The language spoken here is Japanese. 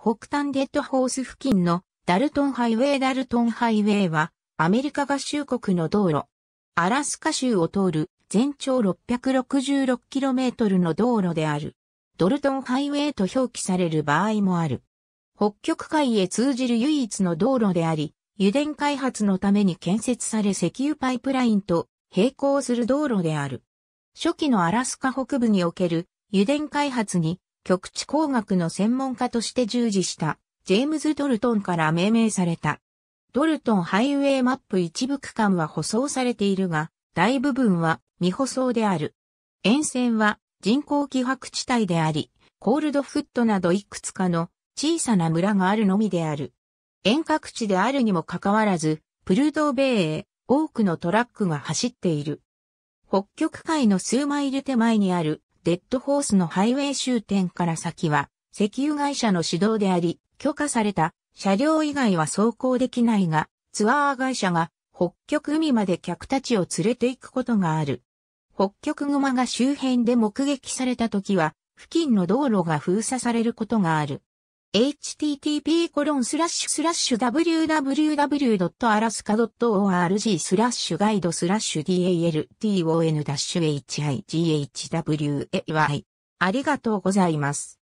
北端デッドホース付近のダルトンハイウェイダルトンハイウェイはアメリカ合衆国の道路。アラスカ州を通る全長 666km の道路である。ドルトンハイウェイと表記される場合もある。北極海へ通じる唯一の道路であり、油田開発のために建設され石油パイプラインと並行する道路である。初期のアラスカ北部における油田開発に極地工学の専門家として従事した、ジェームズ・ドルトンから命名された。ドルトンハイウェイマップ一部区間は舗装されているが、大部分は未舗装である。沿線は人口希薄地帯であり、コールドフットなどいくつかの小さな村があるのみである。遠隔地であるにもかかわらず、プルードーベイへ多くのトラックが走っている。北極海の数マイル手前にあるデッドホースのハイウェイ終点から先は、石油会社の指導であり、許可された車両以外は走行できないが、ツアー会社が北極海まで客たちを連れて行くことがある。北極熊が周辺で目撃された時は、付近の道路が封鎖されることがある。http://www.alaska.org スラッシュガイドスラッシュ dalton-hihway ありがとうございます。